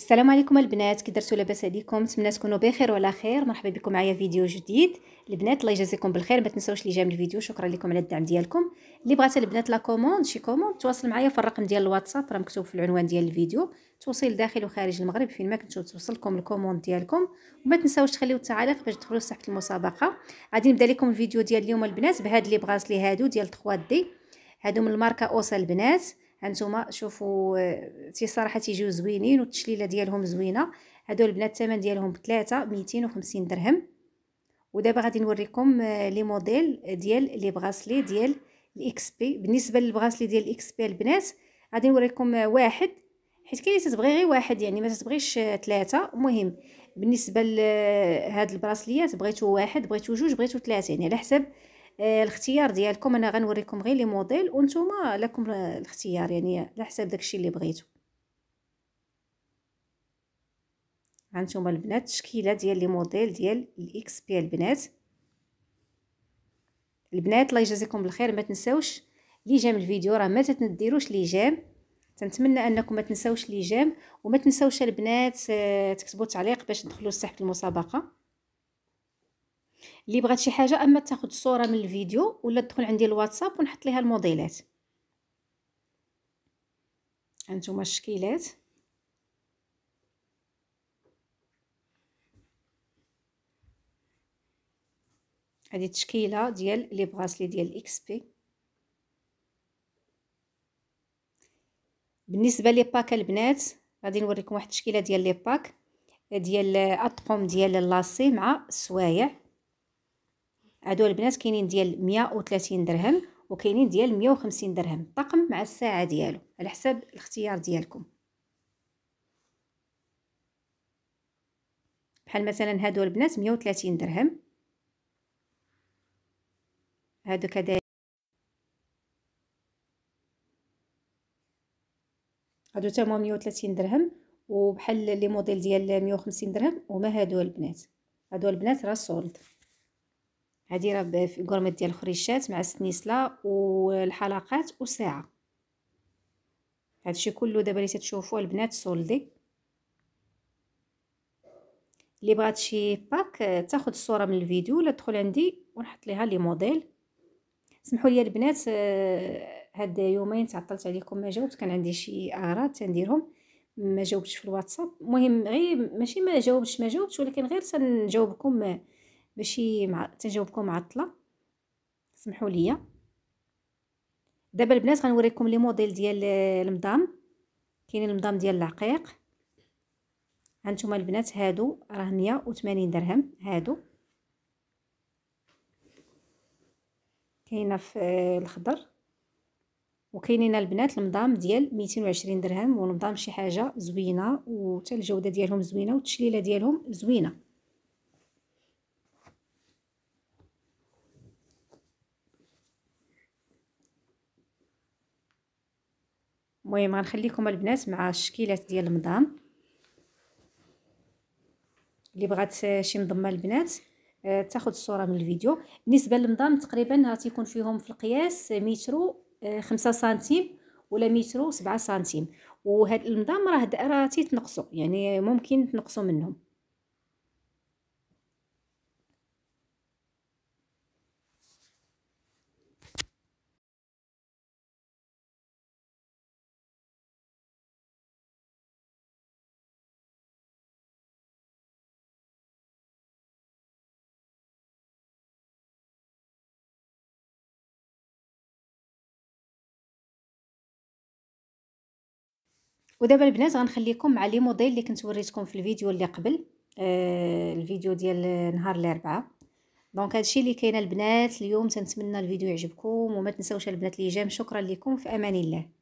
السلام عليكم البنات كي درتو لاباس عليكم نتمنى تكونوا بخير وعلى خير مرحبا بكم معايا فيديو جديد البنات الله يجازيكم بالخير ما تنساوش اللي جا من الفيديو شكرا لكم على الدعم ديالكم اللي بغات البنات لا كوموند شي كوموند تواصل معايا في الرقم ديال الواتساب راه مكتوب في العنوان ديال الفيديو توصيل داخل وخارج المغرب فين ما كنتو توصلكم الكوموند ديالكم وما تنساوش تخليو التعليق باش تدخلوا لصحه المسابقه غادي نبدا لكم الفيديو ديال اليوم البنات بهاد لي بغاز لي هادو ديال 3 دي هادو من الماركه اوسا البنات هانتوما شوفوا آه، تي صراحه تيجيو زوينين والتشليله ديالهم زوينه هادو البنات الثمن ديالهم بثلاثه 250 درهم ودابا غادي نوريكم آه، لي موديل ديال لي بغاسلي ديال الاكس بي بالنسبه للبغاسلي ديال الاكس بي البنات غادي نوريكم آه، واحد حيت كاين اللي تتبغي غير واحد يعني ما تتبغيش ثلاثه المهم بالنسبه لهاد البراسليات بغيتو واحد بغيتو جوج بغيتو ثلاثه يعني على حسب آه، الاختيار ديالكم انا غنوريكم غير لي موديل وانتم لكم الاختيار يعني على حساب داكشي اللي بغيتو هانتوما البنات التشكيله ديال لي موديل ديال الاكس بي البنات البنات الله يجازيكم بالخير ما تنساوش لي جام الفيديو راه ما تتنديروش لي جام تنتمنى انكم ما تنساوش لي جام وما تنساوش البنات آه، تكتبوا تعليق باش تدخلوا لسحب المسابقه اللي بغات شي حاجه اما تاخذ الصوره من الفيديو ولا تدخل عندي الواتساب ونحط ليها الموديلات هانتوما الشكيلات هذه تشكيله ديال لي بغاسلي ديال اكس بي بالنسبه لي باك البنات غادي نوريكم واحد التشكيله ديال لي باك ديال اطقم ديال اللاصي مع السوايع هادو البنات كاينين ديال 130 درهم وكاينين ديال 150 درهم طقم مع الساعه ديالو على حساب الاختيار ديالكم بحال مثلا هادو البنات 130 درهم هادو كذا هادو تا هما 130 درهم وبحال لي موديل ديال 150 درهم وما هادو البنات هادو البنات راه سولد هادي راه كورميط ديال الخريشات مع السنيسله والحلقات وساعه هادشي كله دابا اللي تتشوفوه البنات سولدي اللي بغات شي باك آه، تاخد الصوره من الفيديو ولا تدخل عندي ونحط ليها لي موديل سمحوا لي البنات آه، هاد يومين تعطلت عليكم ما جاوبت كان عندي شي اغراض تنديرهم ما جاوبتش في الواتساب مهم غير ماشي ما جاوبتش ما جاوبتش ولكن غير تنجاوبكم آه، باش مع... تجاوبكم معطله سمحوا لي دابا البنات غنوريكم لي موديل ديال المضام كاين المضام ديال العقيق هانتوما البنات هادو راه 180 درهم هادو كاينه في الخضر وكاينين البنات المضام ديال 220 درهم والمضام شي حاجه زوينه وحتى الجوده ديالهم زوينه والتشليله ديالهم زوينه المهم غنخليكم البنات مع الشكيلات ديال المضام اللي بغات شي مضمه البنات آه تاخذ الصوره من الفيديو بالنسبه للمضام تقريبا تيكون فيهم في القياس مترو آه، خمسة سنتيم ولا مترو سبعة سنتيم وهاد المضام راه راه تيتنقصوا يعني ممكن تنقصوا منهم ودابا البنات غنخليكم مع لي موديل اللي كنت وريتكم في الفيديو اللي قبل آه الفيديو ديال نهار الاربعاء دونك هادشي اللي كاين البنات اليوم تنتمنى الفيديو يعجبكم وما تنساوش البنات اللي جام شكرا لكم في امان الله